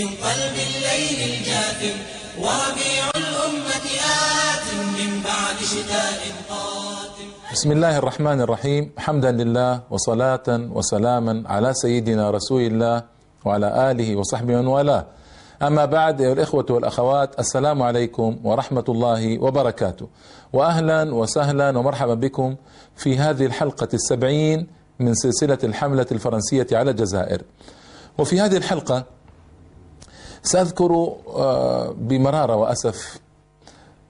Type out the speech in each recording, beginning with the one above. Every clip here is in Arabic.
من قلب الليل الجاثم وربيع الأمة آت من بعد شتاء قاتم بسم الله الرحمن الرحيم حمدا لله وصلاة وسلاما على سيدنا رسول الله وعلى آله وصحبه من والاه أما بعد أيها الإخوة والأخوات السلام عليكم ورحمة الله وبركاته وأهلا وسهلا ومرحبا بكم في هذه الحلقة السبعين من سلسلة الحملة الفرنسية على الجزائر وفي هذه الحلقة سأذكر آه، بمرارة وأسف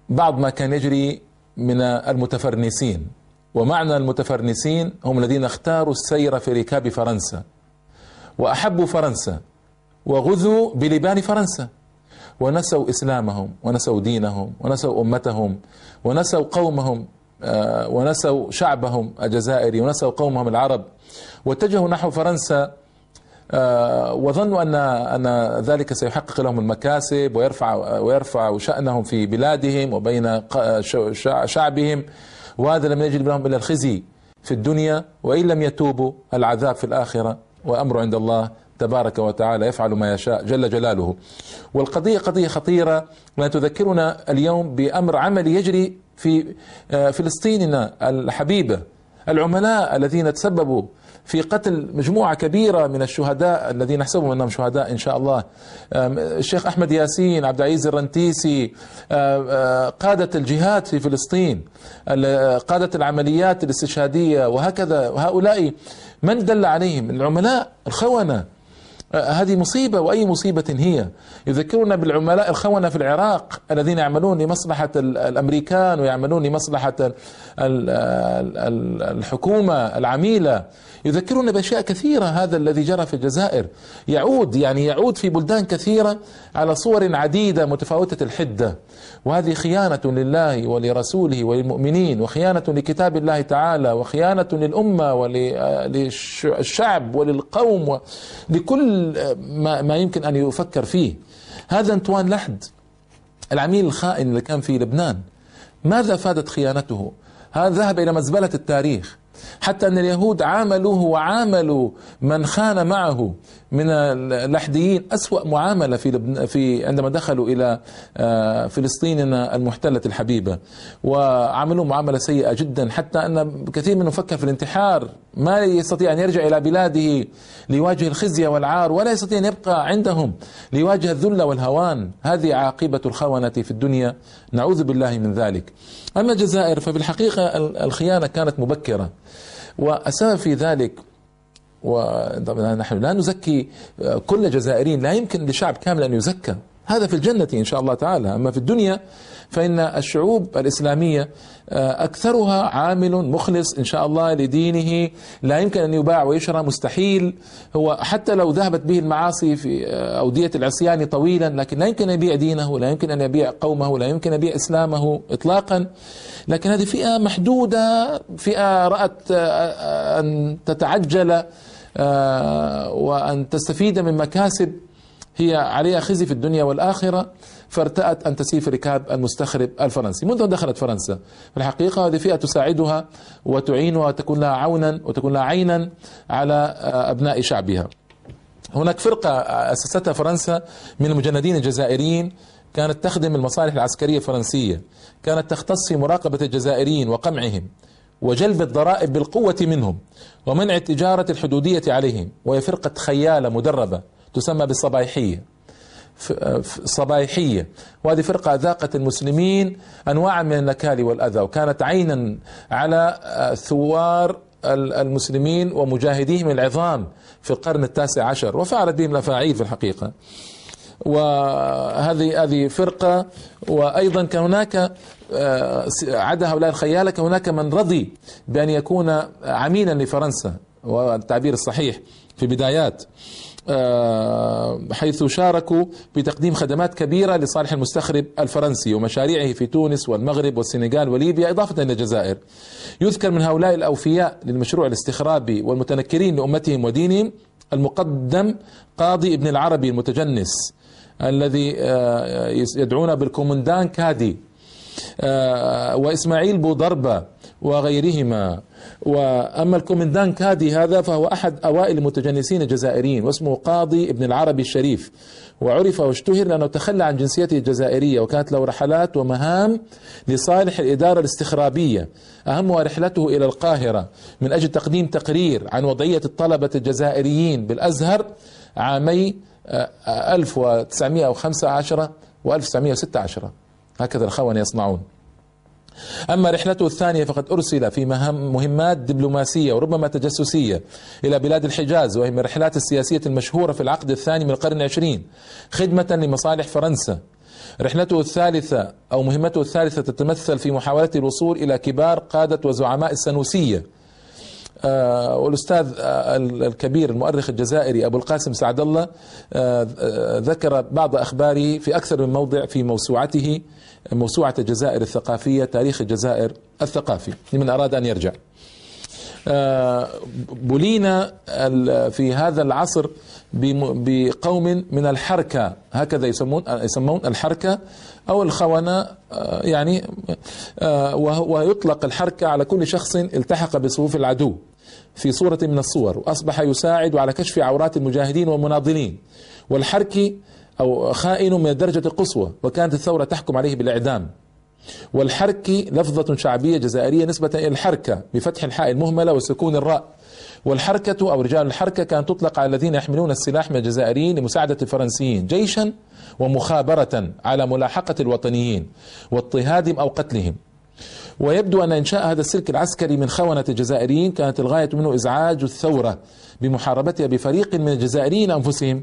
بعض ما كان يجري من المتفرنسين ومعنى المتفرنسين هم الذين اختاروا السير في ركاب فرنسا وأحبوا فرنسا وغزوا بلبان فرنسا ونسوا إسلامهم ونسوا دينهم ونسوا أمتهم ونسوا قومهم آه، ونسوا شعبهم الجزائري ونسوا قومهم العرب واتجهوا نحو فرنسا آه، وظنوا ان ان ذلك سيحقق لهم المكاسب ويرفع ويرفع شانهم في بلادهم وبين شعبهم وهذا لم يجلب لهم الا الخزي في الدنيا وان لم يتوبوا العذاب في الاخره وامر عند الله تبارك وتعالى يفعل ما يشاء جل جلاله والقضية قضية خطيرة ما تذكرنا اليوم بأمر عملي يجري في آه، فلسطيننا الحبيبة العملاء الذين تسببوا في قتل مجموعة كبيرة من الشهداء الذين نحسبهم أنهم شهداء إن شاء الله الشيخ أحمد ياسين عبد العزيز الرنتيسي أه، قادة الجهاد في فلسطين قادة العمليات الاستشهادية وهكذا هؤلاء من دل عليهم العملاء الخونة هذه مصيبة وأي مصيبة هي يذكرنا بالعملاء الخونة في العراق الذين يعملون لمصلحة الأمريكان ويعملون لمصلحة الحكومة العميلة يذكرنا بأشياء كثيرة هذا الذي جرى في الجزائر يعود يعني يعود في بلدان كثيرة على صور عديدة متفاوتة الحدة وهذه خيانة لله ولرسوله وللمؤمنين وخيانة لكتاب الله تعالى وخيانة للأمة وللشعب وللقوم ولكل ما, ما يمكن أن يفكر فيه هذا أنتوان لحد العميل الخائن اللي كان في لبنان ماذا فادت خيانته هذا ذهب إلى مزبلة التاريخ حتى أن اليهود عاملوه وعاملوا من خان معه من اللحديين أسوأ معاملة في في عندما دخلوا إلى آه، فلسطيننا المحتلة الحبيبة وعملوا معاملة سيئة جدا حتى أن كثير منهم فكر في الانتحار ما يستطيع أن يرجع إلى بلاده ليواجه الخزي والعار ولا يستطيع أن يبقى عندهم ليواجه الذل والهوان هذه عاقبة الخونة في الدنيا نعوذ بالله من ذلك أما الجزائر فبالحقيقة الخيانة كانت مبكرة والسبب في ذلك ونحن لا نزكي كل جزائريين لا يمكن لشعب كامل أن يزكى هذا في الجنة إن شاء الله تعالى أما في الدنيا فإن الشعوب الإسلامية آه، أكثرها عامل مخلص إن شاء الله لدينه لا يمكن أن يباع ويشرى مستحيل هو حتى لو ذهبت به المعاصي في آه، أودية العصيان طويلا لكن لا يمكن أن يبيع دينه لا يمكن أن يبيع قومه لا يمكن أن يبيع إسلامه إطلاقا لكن هذه فئة محدودة فئة رأت آه، أن تتعجل وأن تستفيد من مكاسب هي عليها خزي في الدنيا والآخرة فارتأت أن تسير في ركاب المستخرب الفرنسي منذ أن دخلت فرنسا في الحقيقة هذه فئة تساعدها وتعينها وتكون لها عونا وتكون لها عينا على آه، أبناء شعبها هناك فرقة آه، أسستها فرنسا من المجندين الجزائريين كانت تخدم المصالح العسكرية الفرنسية كانت تختص في مراقبة الجزائريين وقمعهم وجلب الضرائب بالقوة منهم ومنع التجارة الحدودية عليهم وهي فرقة خيالة مدربة تسمى بالصبايحية صبايحية وهذه فرقة ذاقت المسلمين أنواعا من النكال والأذى وكانت عينا على آه، ثوار المسلمين ومجاهديهم العظام في القرن التاسع عشر وفعلت بهم الأفاعيل في الحقيقة وهذه هذه فرقة وأيضا كان هناك آه، عدا هؤلاء الخيالة كان هناك من رضي بأن يكون عميلا لفرنسا والتعبير الصحيح في بدايات آه، حيث شاركوا بتقديم خدمات كبيرة لصالح المستخرب الفرنسي ومشاريعه في تونس والمغرب والسنغال وليبيا إضافة إلى الجزائر يذكر من هؤلاء الأوفياء للمشروع الاستخرابي والمتنكرين لأمتهم ودينهم المقدم قاضي ابن العربي المتجنس الذي آه، يدعون بالكومندان كادي آه، وإسماعيل بوضربة وغيرهما وأما الكومندان كادي هذا فهو أحد أوائل المتجنسين الجزائريين واسمه قاضي ابن العربي الشريف وعرف واشتهر لأنه تخلى عن جنسيته الجزائرية وكانت له رحلات ومهام لصالح الإدارة الاستخرابية أهمها رحلته إلى القاهرة من أجل تقديم تقرير عن وضعية الطلبة الجزائريين بالأزهر عامي 1915 و 1916 هكذا الخونة يصنعون أما رحلته الثانية فقد أرسل في مهم مهمات دبلوماسية وربما تجسسية إلى بلاد الحجاز وهي من الرحلات السياسية المشهورة في العقد الثاني من القرن العشرين خدمة لمصالح فرنسا رحلته الثالثة أو مهمته الثالثة تتمثل في محاولة الوصول إلى كبار قادة وزعماء السنوسية آه والأستاذ آه الكبير المؤرخ الجزائري أبو القاسم سعد الله آه،, آه ذكر بعض أخباره في أكثر من موضع في موسوعته موسوعة الجزائر الثقافية تاريخ الجزائر الثقافي لمن أراد أن يرجع آه، بولينا في هذا العصر بقوم من الحركة هكذا يسمون يسمون الحركة أو الخونة آه، يعني آه، ويطلق الحركة على كل شخص التحق بصفوف العدو في صورة من الصور وأصبح يساعد على كشف عورات المجاهدين والمناضلين والحركي أو خائن من الدرجة القصوى وكانت الثورة تحكم عليه بالإعدام والحركي لفظة شعبية جزائرية نسبة إلى الحركة بفتح الحاء المهملة وسكون الراء والحركة أو رجال الحركة كانت تطلق على الذين يحملون السلاح من الجزائريين لمساعدة الفرنسيين جيشا ومخابرة على ملاحقة الوطنيين واضطهادهم أو قتلهم ويبدو أن إنشاء هذا السلك العسكري من خونة الجزائريين كانت الغاية منه إزعاج الثورة بمحاربتها بفريق من الجزائريين أنفسهم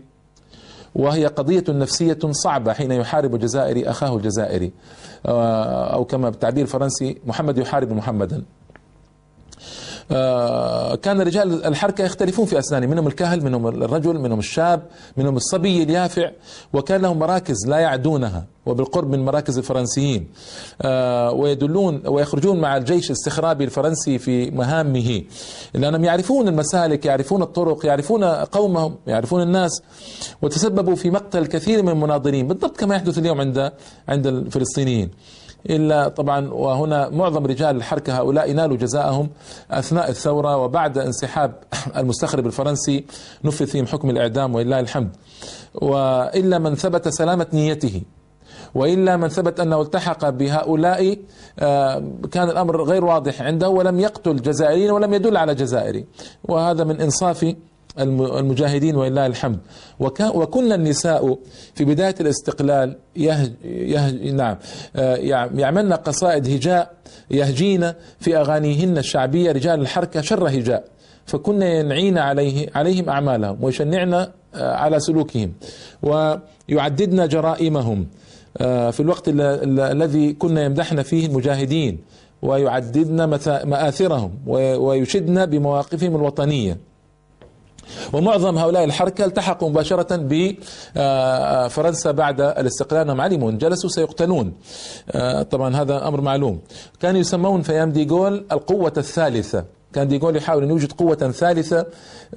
وهي قضية نفسية صعبة حين يحارب الجزائري أخاه الجزائري آه، أو كما بالتعبير الفرنسي محمد يحارب محمدا آه، كان رجال الحركة يختلفون في أسنانهم منهم الكهل منهم الرجل منهم الشاب منهم الصبي اليافع وكان لهم مراكز لا يعدونها وبالقرب من مراكز الفرنسيين آه، ويدلون ويخرجون مع الجيش الاستخرابي الفرنسي في مهامه لأنهم يعرفون المسالك يعرفون الطرق يعرفون قومهم يعرفون الناس وتسببوا في مقتل كثير من المناضلين بالضبط كما يحدث اليوم عند عند الفلسطينيين إلا طبعا وهنا معظم رجال الحركة هؤلاء نالوا جزاءهم أثناء الثورة وبعد انسحاب المستخرب الفرنسي نفذ فيهم حكم الإعدام ولله الحمد وإلا من ثبت سلامة نيته والا من ثبت انه التحق بهؤلاء آه، كان الامر غير واضح عنده ولم يقتل جزائريين ولم يدل على جزائري وهذا من انصاف المجاهدين ولله الحمد وكن النساء في بداية الاستقلال يهج يهج نعم آه، يعملن قصائد هجاء يهجين في أغانيهن الشعبية رجال الحركة شر هجاء فكنا ينعين عليه عليهم أعمالهم ويشنعن آه، على سلوكهم ويعددن جرائمهم آه، في الوقت الذي كنا يمدحن فيه المجاهدين ويعددن مآثرهم ويشدن بمواقفهم الوطنية ومعظم هؤلاء الحركة التحقوا مباشرة بفرنسا آه، آه، بعد الاستقلال أنهم علموا جلسوا سيقتلون آه، طبعا هذا أمر معلوم كانوا يسمون فيام ديغول القوة الثالثة كان ديغول يحاول أن يوجد قوة ثالثة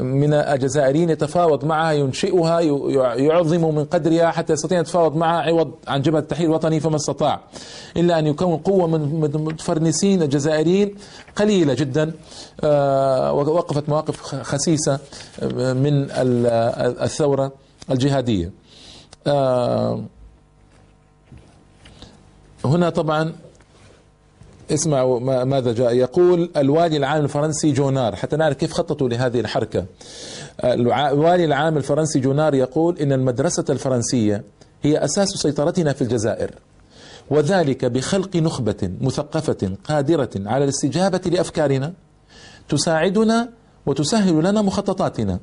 من الجزائريين يتفاوض معها ينشئها يعظم من قدرها حتى يستطيع أن يتفاوض معها عوض عن جبهة التحرير الوطني فما استطاع إلا أن يكون قوة من متفرنسين الجزائريين قليلة جدا آه، ووقفت مواقف خسيسة آه، من الثورة الجهادية آه، هنا طبعا اسمعوا ماذا جاء يقول الوالي العام الفرنسي جونار حتى نعرف كيف خططوا لهذه الحركة الوالي العام الفرنسي جونار يقول إن المدرسة الفرنسية هي أساس سيطرتنا في الجزائر وذلك بخلق نخبة مثقفة قادرة على الاستجابة لأفكارنا تساعدنا وتسهل لنا مخططاتنا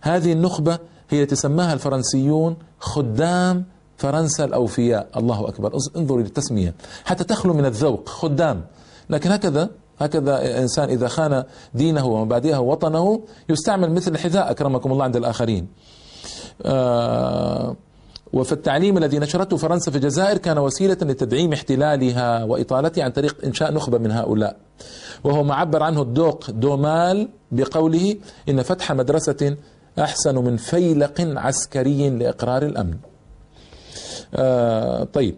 هذه النخبة هي تسماها الفرنسيون خدام فرنسا الأوفياء الله أكبر انظر إلى التسمية حتى تخلو من الذوق خدام لكن هكذا هكذا إنسان إذا خان دينه ومبادئه ووطنه يستعمل مثل الحذاء أكرمكم الله عند الآخرين آه، وفي التعليم الذي نشرته فرنسا في الجزائر كان وسيلة لتدعيم احتلالها وإطالتها عن طريق إنشاء نخبة من هؤلاء وهو ما عبر عنه الدوق دومال بقوله إن فتح مدرسة أحسن من فيلق عسكري لإقرار الأمن آه، طيب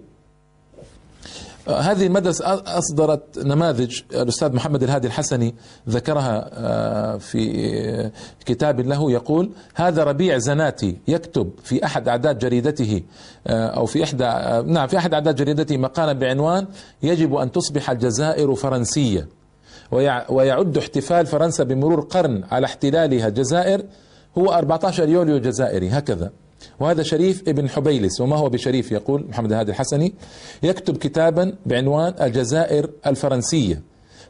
آه، هذه المدرسة أصدرت نماذج الأستاذ محمد الهادي الحسني ذكرها آه، في كتاب له يقول هذا ربيع زناتي يكتب في أحد أعداد جريدته أو في إحدى نعم في أحد أعداد جريدته مقالا بعنوان يجب أن تصبح الجزائر فرنسية ويعد احتفال فرنسا بمرور قرن على احتلالها الجزائر هو 14 يوليو جزائري هكذا وهذا شريف ابن حبيلس وما هو بشريف يقول محمد هادي الحسني يكتب كتابا بعنوان الجزائر الفرنسية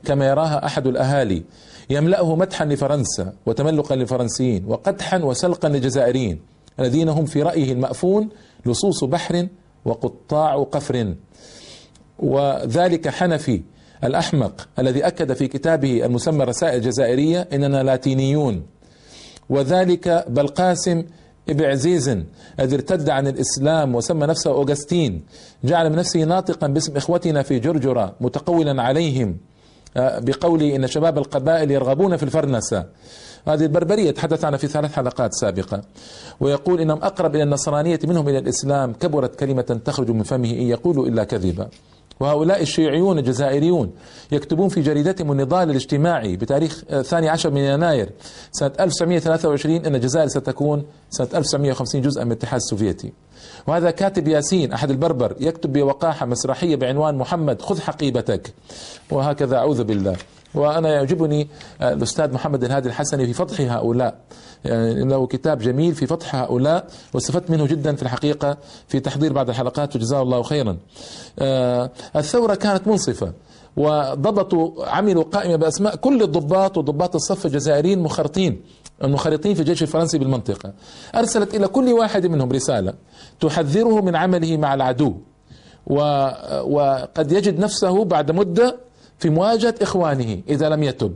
كما يراها أحد الأهالي يملأه مدحا لفرنسا وتملقا للفرنسيين وقدحا وسلقا للجزائريين الذين هم في رأيه المأفون لصوص بحر وقطاع قفر وذلك حنفي الأحمق الذي أكد في كتابه المسمى الرسائل الجزائرية إننا لاتينيون وذلك بلقاسم ابن عزيز الذي ارتد عن الإسلام وسمى نفسه أوغستين جعل من نفسه ناطقا باسم إخوتنا في جرجرة متقولا عليهم آه، بقوله إن شباب القبائل يرغبون في الفرنسة هذه البربرية تحدث عنها في ثلاث حلقات سابقة ويقول إنهم أقرب إلى النصرانية منهم إلى الإسلام كبرت كلمة تخرج من فمه إن يقولوا إلا كذبا وهؤلاء الشيعيون الجزائريون يكتبون في جريدتهم النضال الاجتماعي بتاريخ الثاني آه، عشر من يناير سنة 1923 أن الجزائر ستكون سنة 1950 جزءا من الاتحاد السوفيتي وهذا كاتب ياسين أحد البربر يكتب بوقاحة مسرحية بعنوان محمد خذ حقيبتك وهكذا أعوذ بالله وأنا يعجبني آه، الأستاذ محمد الهادي الحسني في فضح هؤلاء يعني له كتاب جميل في فضح هؤلاء واستفدت منه جدا في الحقيقة في تحضير بعض الحلقات وجزاه الله خيرا آه، الثورة كانت منصفة وضبطوا عملوا قائمة بأسماء كل الضباط وضباط الصف الجزائريين مخرطين المخرطين في الجيش الفرنسي بالمنطقة أرسلت إلى كل واحد منهم رسالة تحذره من عمله مع العدو و... وقد يجد نفسه بعد مدة في مواجهة إخوانه إذا لم يتب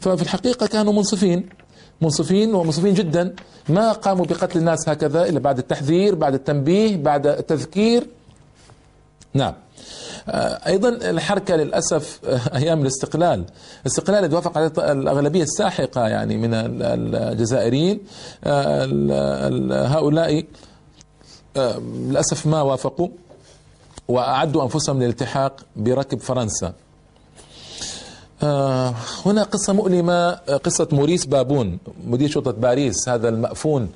ففي الحقيقة كانوا منصفين منصفين ومنصفين جدا ما قاموا بقتل الناس هكذا إلا بعد التحذير بعد التنبيه بعد التذكير نعم آه، ايضا الحركه للاسف آه، ايام الاستقلال الاستقلال اللي وافق عليه الاغلبيه الساحقه يعني من الجزائريين آه، هؤلاء للاسف ما وافقوا واعدوا انفسهم للالتحاق بركب فرنسا آه، هنا قصة مؤلمة آه، قصة موريس بابون مدير شرطة باريس هذا المأفون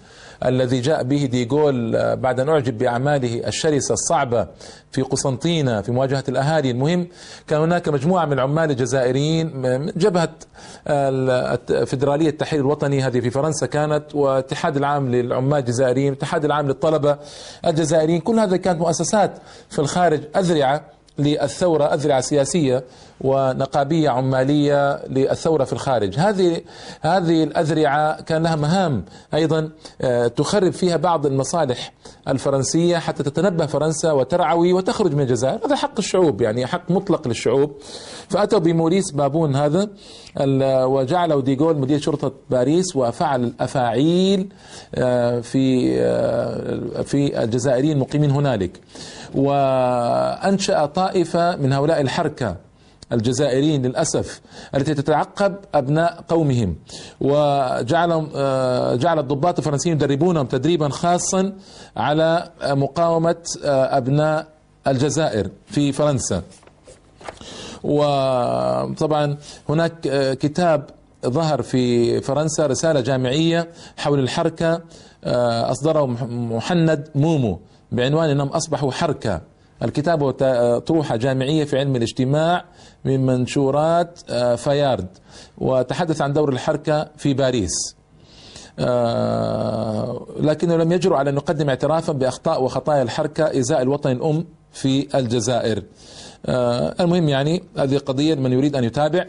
الذي جاء به ديغول آه، بعد أن أعجب بأعماله الشرسة الصعبة في قسنطينة في مواجهة الأهالي المهم كان هناك مجموعة من العمال الجزائريين من جبهة الفيدرالية التحرير الوطني هذه في فرنسا كانت والاتحاد العام للعمال الجزائريين والاتحاد العام للطلبة الجزائريين كل هذا كانت مؤسسات في الخارج أذرعة للثورة أذرعة سياسية ونقابيه عماليه للثوره في الخارج هذه هذه الاذرعه كان لها مهام ايضا آه، تخرب فيها بعض المصالح الفرنسيه حتى تتنبه فرنسا وترعوي وتخرج من الجزائر هذا حق الشعوب يعني حق مطلق للشعوب فاتوا بموريس بابون هذا وجعله ديغول مدير شرطه باريس وفعل الافاعيل آه، في آه، في الجزائريين المقيمين هنالك وانشا طائفه من هؤلاء الحركه الجزائريين للأسف التي تتعقب أبناء قومهم وجعل آه، جعل الضباط الفرنسيين يدربونهم تدريبا خاصا على مقاومة آه، أبناء الجزائر في فرنسا وطبعا هناك آه، كتاب ظهر في فرنسا رسالة جامعية حول الحركة أصدره محند مومو بعنوان أنهم أصبحوا حركة الكتاب هو طروحة جامعية في علم الاجتماع من منشورات آه، فيارد وتحدث عن دور الحركة في باريس آه، لكنه لم يجرؤ على أن يقدم اعترافا بأخطاء وخطايا الحركة إزاء الوطن الأم في الجزائر آه، المهم يعني هذه قضية من يريد أن يتابع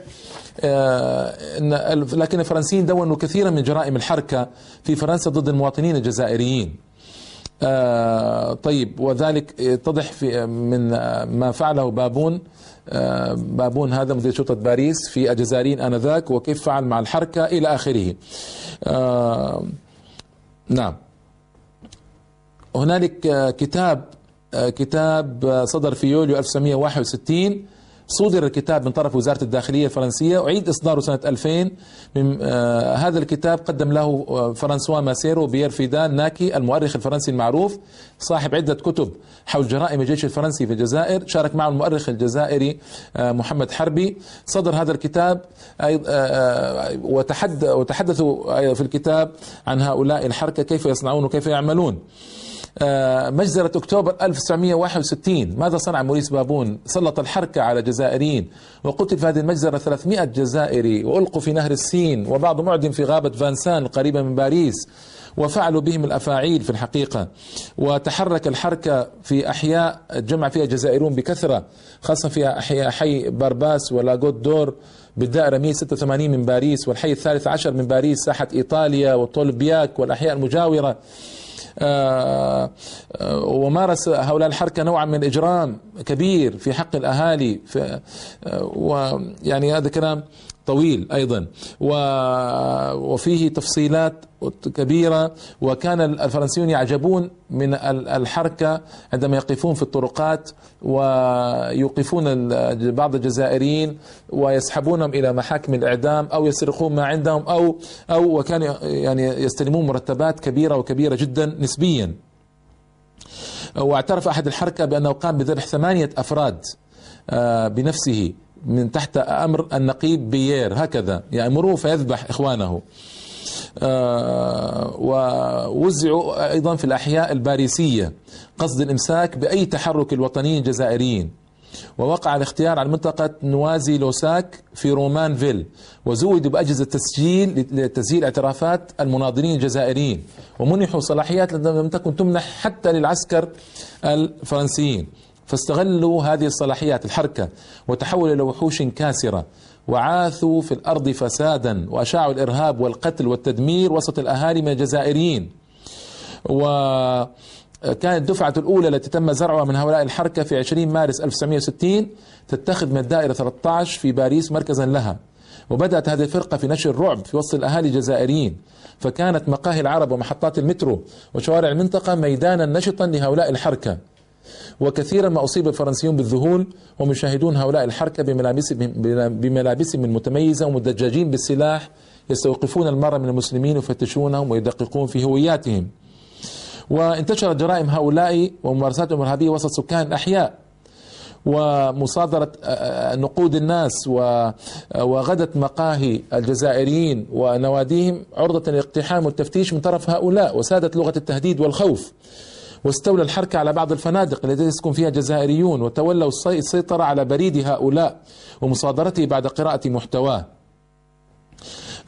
لكن الفرنسيين دونوا كثيرا من جرائم الحركة في فرنسا ضد المواطنين الجزائريين آه طيب وذلك يتضح في آه، من آه، ما فعله بابون آه بابون هذا مدير شرطة باريس في الجزائريين آنذاك وكيف فعل مع الحركة إلى آخره آه نعم هنالك آه، كتاب كتاب صدر في يوليو 1961 صدر الكتاب من طرف وزارة الداخلية الفرنسية أعيد إصداره سنة 2000 من آه هذا الكتاب قدم له آه، فرانسوا ماسيرو بيير فيدان ناكي المؤرخ الفرنسي المعروف صاحب عدة كتب حول جرائم الجيش الفرنسي في الجزائر شارك معه المؤرخ الجزائري آه محمد حربي صدر هذا الكتاب آه, آه، وتحدثوا في الكتاب عن هؤلاء الحركة كيف يصنعون وكيف يعملون آه، مجزرة أكتوبر 1961 ماذا صنع موريس بابون سلط الحركة على جزائريين وقتل في هذه المجزرة 300 جزائري وألقوا في نهر السين وبعض معدم في غابة فانسان القريبة من باريس وفعلوا بهم الافاعيل في الحقيقه وتحرك الحركه في احياء جمع فيها جزائريون بكثره خاصه في احياء حي بارباس ولاغوت دور بالدائرة 186 من باريس والحي الثالث عشر من باريس ساحة إيطاليا بياك والأحياء المجاورة آه، آه، ومارس هؤلاء الحركة نوعا من إجرام كبير في حق الأهالي آه، ويعني هذا كلام طويل أيضا وفيه تفصيلات كبيرة وكان الفرنسيون يعجبون من الحركة عندما يقفون في الطرقات ويوقفون بعض الجزائريين ويسحبونهم إلى محاكم الإعدام أو يسرقون ما عندهم أو أو وكانوا يعني يستلمون مرتبات كبيرة وكبيرة جدا نسبيا واعترف أحد الحركة بأنه قام بذبح ثمانية أفراد آه، بنفسه من تحت امر النقيب بيير هكذا يامره يعني فيذبح اخوانه آه، ووزعوا ايضا في الاحياء الباريسيه قصد الامساك باي تحرك الوطنيين الجزائريين ووقع الاختيار على منطقة نوازي لوساك في رومان فيل وزودوا بأجهزة تسجيل لتسجيل اعترافات المناضلين الجزائريين ومنحوا صلاحيات لم تكن تمنح حتى للعسكر الفرنسيين فاستغلوا هذه الصلاحيات الحركة وتحولوا إلى وحوش كاسرة وعاثوا في الأرض فسادا وأشاعوا الإرهاب والقتل والتدمير وسط الأهالي من الجزائريين و كانت الدفعة الأولى التي تم زرعها من هؤلاء الحركة في 20 مارس 1960 تتخذ من الدائرة 13 في باريس مركزا لها وبدأت هذه الفرقة في نشر الرعب في وسط الأهالي الجزائريين فكانت مقاهي العرب ومحطات المترو وشوارع المنطقة ميدانا نشطا لهؤلاء الحركة وكثيرا ما أصيب الفرنسيون بالذهول هم يشاهدون هؤلاء الحركة بملابسهم بملابسهم المتميزة ومدججين بالسلاح يستوقفون المرة من المسلمين ويفتشونهم ويدققون في هوياتهم وانتشرت جرائم هؤلاء وممارساتهم الإرهابية وسط سكان الأحياء ومصادرة آه، آه، نقود الناس آه، وغدت مقاهي الجزائريين ونواديهم عرضة للاقتحام والتفتيش من طرف هؤلاء وسادت لغة التهديد والخوف واستولى الحركة على بعض الفنادق التي يسكن فيها جزائريون وتولوا السيطرة على بريد هؤلاء ومصادرته بعد قراءة محتواه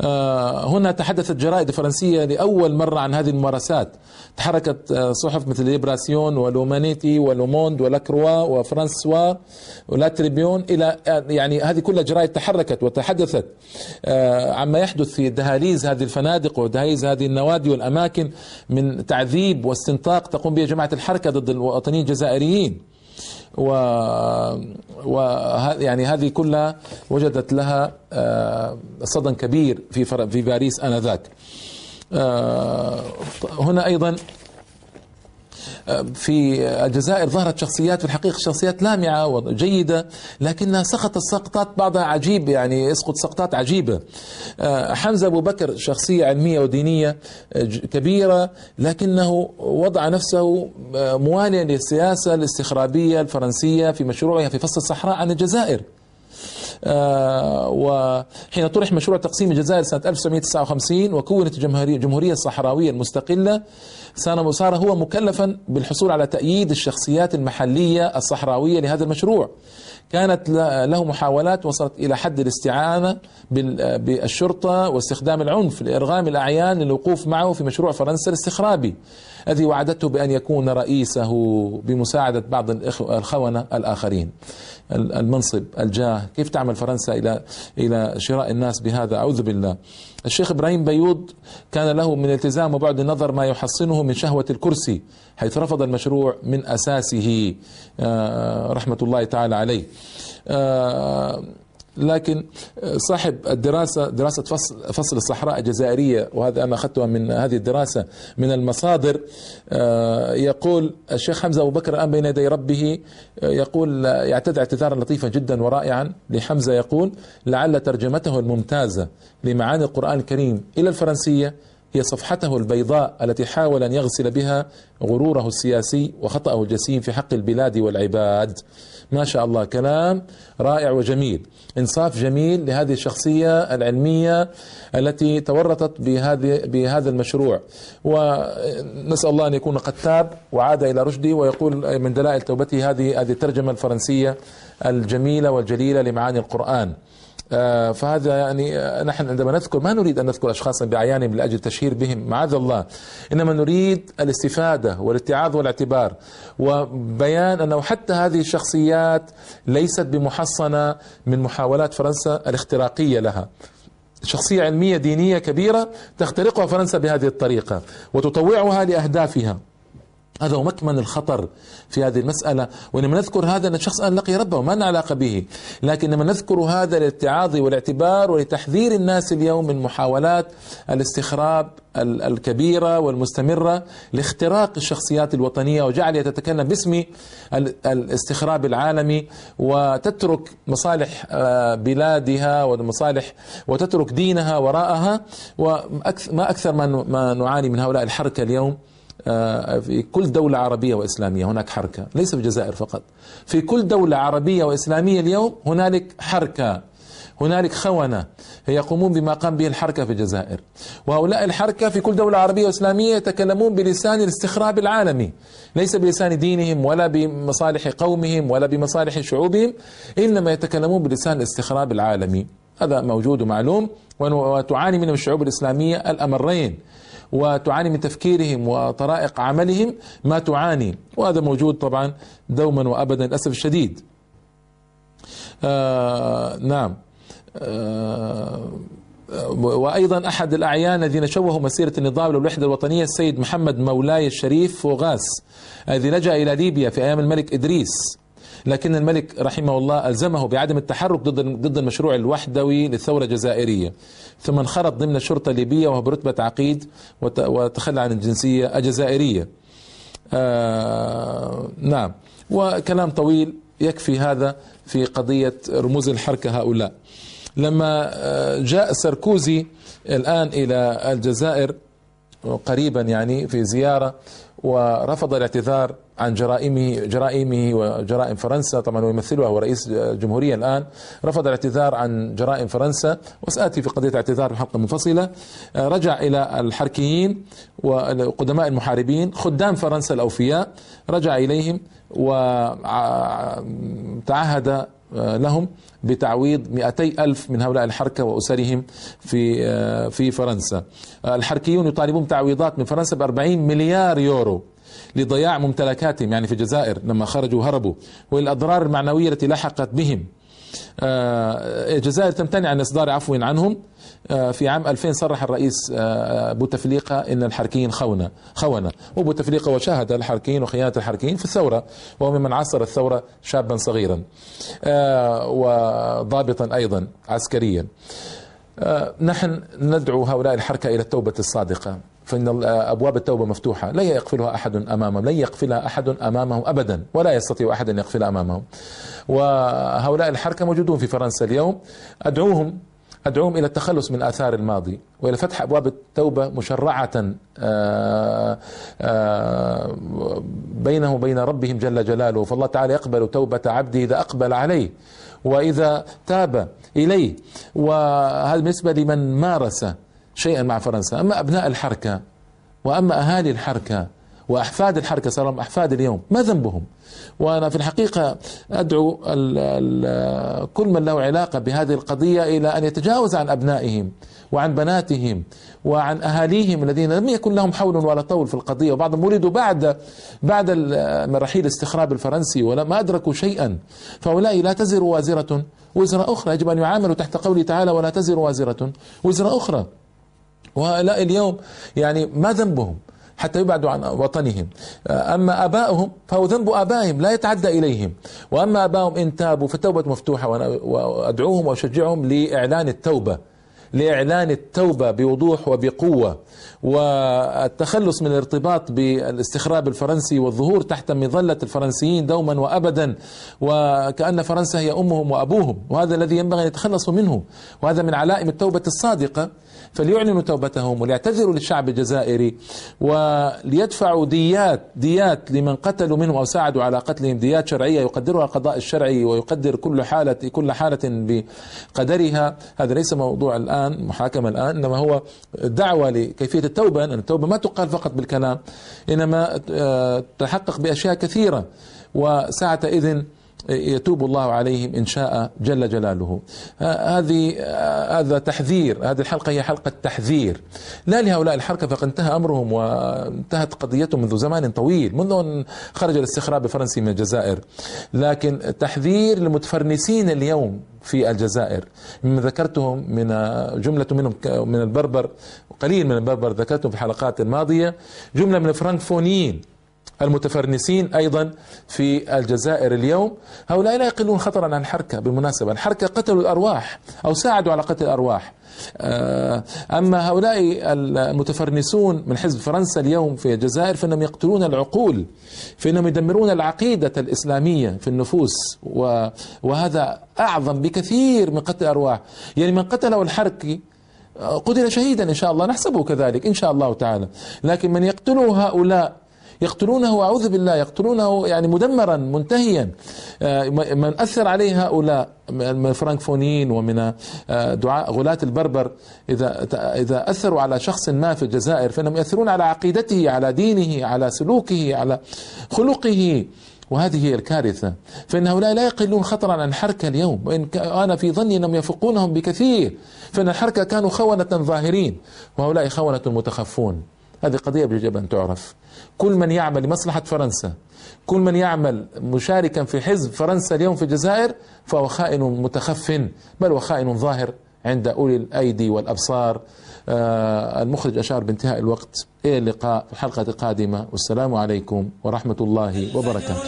آه، هنا تحدثت جرائد فرنسية لأول مرة عن هذه الممارسات تحركت آه، صحف مثل ليبراسيون ولومانيتي ولوموند ولاكروا وفرانسوا ولا تريبيون الى آه، يعني هذه كلها جرائد تحركت وتحدثت آه، عما يحدث في دهاليز هذه الفنادق ودهاليز هذه النوادي والاماكن من تعذيب واستنطاق تقوم به جماعه الحركه ضد الوطنيين الجزائريين و, و... يعني هذه كلها وجدت لها صدى كبير في فر... في باريس انذاك. آه، هنا أيضا آه، في الجزائر ظهرت شخصيات في الحقيقة شخصيات لامعة وجيدة لكنها سقطت سقطات بعضها عجيب يعني يسقط سقطات عجيبة آه، حمزة أبو بكر شخصية علمية ودينية كبيرة لكنه وضع نفسه مواليا للسياسة الاستخرابية الفرنسية في مشروعها في فصل الصحراء عن الجزائر آه، وحين طرح مشروع تقسيم الجزائر سنة 1959 وكونت الجمهورية الصحراوية المستقلة صار هو مكلفا بالحصول على تأييد الشخصيات المحلية الصحراوية لهذا المشروع كانت له محاولات وصلت إلى حد الاستعانة بالشرطة واستخدام العنف لإرغام الأعيان للوقوف معه في مشروع فرنسا الاستخرابي الذي وعدته بأن يكون رئيسه بمساعدة بعض الخونة الآخرين المنصب الجاه كيف تعمل فرنسا إلى إلى شراء الناس بهذا أعوذ بالله الشيخ ابراهيم بيوض كان له من التزام وبعد النظر ما يحصنه من شهوه الكرسي حيث رفض المشروع من اساسه آه، رحمه الله تعالى عليه آه، لكن آه، صاحب الدراسة دراسة فصل, فصل الصحراء الجزائرية وهذا أنا أخذتها من هذه الدراسة من المصادر آه، يقول الشيخ حمزة أبو بكر الآن بين يدي ربه آه، يقول يعتذر اعتذارا لطيفا جدا ورائعا لحمزة يقول لعل ترجمته الممتازة لمعاني القرآن الكريم إلى الفرنسية هي صفحته البيضاء التي حاول ان يغسل بها غروره السياسي وخطاه الجسيم في حق البلاد والعباد ما شاء الله كلام رائع وجميل انصاف جميل لهذه الشخصيه العلميه التي تورطت بهذه بهذا المشروع ونسال الله ان يكون قد تاب وعاد الى رشدي ويقول من دلائل توبته هذه هذه الترجمه الفرنسيه الجميله والجليله لمعاني القران آه، فهذا يعني آه، نحن عندما نذكر ما نريد ان نذكر اشخاصا باعيانهم لاجل التشهير بهم معاذ الله انما نريد الاستفاده والاتعاظ والاعتبار وبيان انه حتى هذه الشخصيات ليست بمحصنه من محاولات فرنسا الاختراقيه لها شخصيه علميه دينيه كبيره تخترقها فرنسا بهذه الطريقه وتطوعها لاهدافها هذا هو مكمن الخطر في هذه المسألة وإنما نذكر هذا أن الشخص الآن لقي ربه ما لنا علاقة به لكن لما نذكر هذا للاتعاظ والاعتبار ولتحذير الناس اليوم من محاولات الاستخراب الكبيرة والمستمرة لاختراق الشخصيات الوطنية وجعلها تتكلم باسم الاستخراب العالمي وتترك مصالح آه، بلادها ومصالح وتترك دينها وراءها وما أكثر ما نعاني من هؤلاء الحركة اليوم آه، في كل دولة عربية وإسلامية هناك حركة ليس في الجزائر فقط في كل دولة عربية وإسلامية اليوم هنالك حركة هنالك خونة يقومون بما قام به الحركة في الجزائر وهؤلاء الحركة في كل دولة عربية وإسلامية يتكلمون بلسان الاستخراب العالمي ليس بلسان دينهم ولا بمصالح قومهم ولا بمصالح شعوبهم إنما يتكلمون بلسان الاستخراب العالمي هذا موجود ومعلوم وتعاني منه الشعوب الإسلامية الأمرين وتعاني من تفكيرهم وطرائق عملهم ما تعاني وهذا موجود طبعا دوما وابدا للاسف الشديد آه نعم آه وايضا احد الاعيان الذين شوهوا مسيره النضال والوحده الوطنيه السيد محمد مولاي الشريف فوغاس الذي لجا الى ليبيا في ايام الملك ادريس لكن الملك رحمه الله ألزمه بعدم التحرك ضد ضد المشروع الوحدوي للثورة الجزائرية ثم انخرط ضمن الشرطة الليبية وهو برتبة عقيد وتخلى عن الجنسية الجزائرية آه نعم وكلام طويل يكفي هذا في قضية رموز الحركة هؤلاء لما آه، جاء سركوزي الآن إلى الجزائر قريبا يعني في زيارة ورفض الاعتذار عن جرائمه جرائمه وجرائم فرنسا طبعا هو يمثلها هو رئيس جمهورية الآن رفض الاعتذار عن جرائم فرنسا وسآتي في قضية الاعتذار بحلقة منفصلة آه، رجع إلى الحركيين وقدماء المحاربين خدام فرنسا الأوفياء رجع إليهم وتعهد آه، لهم بتعويض 200 ألف من هؤلاء الحركة وأسرهم في آه، في فرنسا آه، الحركيون يطالبون تعويضات من فرنسا ب 40 مليار يورو لضياع ممتلكاتهم يعني في الجزائر لما خرجوا وهربوا والأضرار المعنوية التي لحقت بهم آه، الجزائر تمتنع عن إصدار عفو عنهم آه، في عام 2000 صرح الرئيس آه، بوتفليقة أن الحركيين خونة خونة وبوتفليقة وشاهد الحركيين وخيانة الحركيين في الثورة وهو ممن عاصر الثورة شابا صغيرا وضابطا أيضا عسكريا نحن ندعو هؤلاء الحركة إلى التوبة الصادقة فإن آه، أبواب التوبة مفتوحة لا يقفلها أحد أمامهم لن يقفلها أحد أمامهم أبدا ولا يستطيع أحد أن يقفل أمامهم وهؤلاء الحركة موجودون في فرنسا اليوم أدعوهم أدعوهم إلى التخلص من آثار الماضي وإلى فتح أبواب التوبة مشرعة آه، آه، بينه وبين ربهم جل جلاله فالله تعالى يقبل توبة عبده إذا أقبل عليه وإذا تاب إليه وهذا بالنسبة لمن مارس شيئا مع فرنسا أما أبناء الحركة وأما أهالي الحركة وأحفاد الحركة سلام أحفاد اليوم ما ذنبهم وأنا في الحقيقة أدعو الـ الـ كل من له علاقة بهذه القضية إلى أن يتجاوز عن أبنائهم وعن بناتهم وعن أهاليهم الذين لم يكن لهم حول ولا طول في القضية وبعضهم ولدوا بعد بعد رحيل الاستخراب الفرنسي ولم أدركوا شيئا فهؤلاء لا تزر وازرة وزر أخرى يجب أن يعاملوا تحت قوله تعالى ولا تزر وازرة وزر أخرى وهؤلاء اليوم يعني ما ذنبهم حتى يبعدوا عن وطنهم آه، أما أبائهم فهو ذنب أبائهم لا يتعدى إليهم وأما أبائهم إن تابوا فالتوبة مفتوحة وأنا وأدعوهم وأشجعهم لإعلان التوبة لإعلان التوبة بوضوح وبقوة والتخلص من الارتباط بالاستخراب الفرنسي والظهور تحت مظلة الفرنسيين دوما وأبدا وكأن فرنسا هي أمهم وأبوهم وهذا الذي ينبغي أن يتخلصوا منه وهذا من علائم التوبة الصادقة فليعلنوا توبتهم وليعتذروا للشعب الجزائري وليدفعوا ديات ديات لمن قتلوا منهم أو ساعدوا على قتلهم ديات شرعية يقدرها القضاء الشرعي ويقدر كل حالة كل حالة بقدرها هذا ليس موضوع الآن محاكمة الآن إنما هو دعوة لكيفية التوبة أن التوبة ما تقال فقط بالكلام إنما آه، تحقق بأشياء كثيرة وساعتئذ يتوب الله عليهم ان شاء جل جلاله. آه، هذه آه، هذا تحذير، هذه الحلقه هي حلقه تحذير. لا لهؤلاء الحركه فقد انتهى امرهم وانتهت قضيتهم منذ زمان طويل، منذ ان خرج الاستخراب الفرنسي من الجزائر. لكن تحذير للمتفرنسين اليوم في الجزائر مما ذكرتهم من آه، جملة منهم من البربر قليل من البربر ذكرتهم في الحلقات الماضية جملة من الفرنكفونيين المتفرنسين أيضا في الجزائر اليوم هؤلاء لا يقلون خطرا عن حركة بالمناسبة الحركة قتلوا الأرواح أو ساعدوا على قتل الأرواح آه، أما هؤلاء المتفرنسون من حزب فرنسا اليوم في الجزائر فإنهم يقتلون العقول فإنهم يدمرون العقيدة الإسلامية في النفوس وهذا أعظم بكثير من قتل الأرواح يعني من قتله الحركي آه، قتل شهيدا ان شاء الله نحسبه كذلك ان شاء الله تعالى لكن من يقتله هؤلاء يقتلونه أعوذ بالله يقتلونه يعني مدمرا منتهيا آه، من أثر عليه هؤلاء من الفرنكفونيين ومن آه، دعاء غلاة البربر إذا إذا أثروا على شخص ما في الجزائر فإنهم يأثرون على عقيدته على دينه على سلوكه على خلقه وهذه هي الكارثة فإن هؤلاء لا يقلون خطرا عن حركة اليوم وإن أنا في ظني أنهم يفقونهم بكثير فإن الحركة كانوا خونة ظاهرين وهؤلاء خونة متخفون هذه قضية يجب أن تعرف كل من يعمل لمصلحة فرنسا كل من يعمل مشاركا في حزب فرنسا اليوم في الجزائر فهو خائن متخف بل وخائن ظاهر عند أولي الأيدي والأبصار آه المخرج أشار بانتهاء الوقت إلى اللقاء في الحلقة القادمة والسلام عليكم ورحمة الله وبركاته